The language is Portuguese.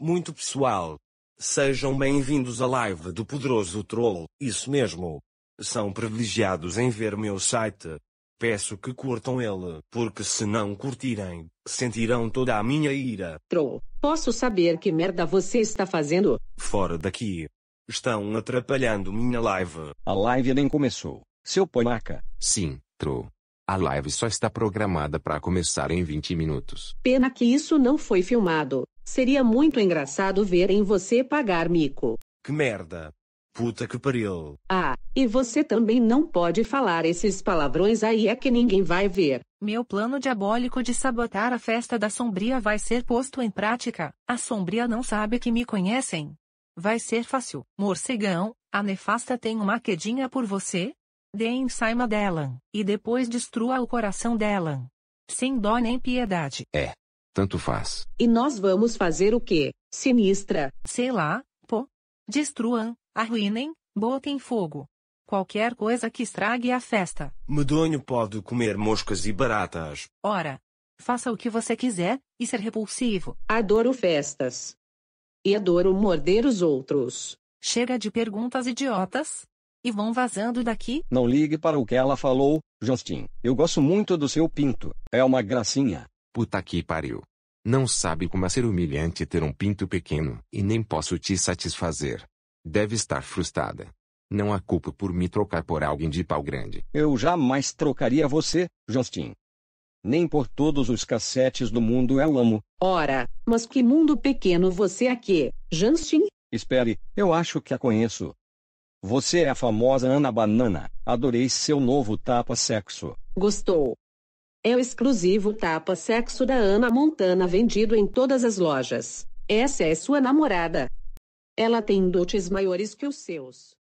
Muito pessoal. Sejam bem-vindos à live do Poderoso Troll, isso mesmo. São privilegiados em ver meu site. Peço que curtam ele, porque se não curtirem, sentirão toda a minha ira. Troll, posso saber que merda você está fazendo? Fora daqui. Estão atrapalhando minha live. A live nem começou, seu polaca. Sim, Troll. A live só está programada para começar em 20 minutos. Pena que isso não foi filmado. Seria muito engraçado ver em você pagar mico. Que merda. Puta que pariu. Ah, e você também não pode falar esses palavrões aí é que ninguém vai ver. Meu plano diabólico de sabotar a festa da sombria vai ser posto em prática. A sombria não sabe que me conhecem. Vai ser fácil. Morcegão, a nefasta tem uma quedinha por você? Dê em cima dela, e depois destrua o coração dela. Sem dó nem piedade. É tanto faz. E nós vamos fazer o quê? Sinistra. Sei lá, pô. Destruam, arruinem, botem fogo. Qualquer coisa que estrague a festa. Medonho pode comer moscas e baratas. Ora, faça o que você quiser e ser repulsivo. Adoro festas. E adoro morder os outros. Chega de perguntas idiotas. E vão vazando daqui? Não ligue para o que ela falou, Justin. Eu gosto muito do seu pinto. É uma gracinha. Puta que pariu. Não sabe como é ser humilhante ter um pinto pequeno, e nem posso te satisfazer. Deve estar frustrada. Não a culpa por me trocar por alguém de pau grande. Eu jamais trocaria você, Justin. Nem por todos os cassetes do mundo eu amo. Ora, mas que mundo pequeno você é aqui, Justin? Espere, eu acho que a conheço. Você é a famosa Ana Banana. Adorei seu novo tapa-sexo. Gostou? É o exclusivo tapa sexo da Ana Montana vendido em todas as lojas. Essa é sua namorada. Ela tem dotes maiores que os seus.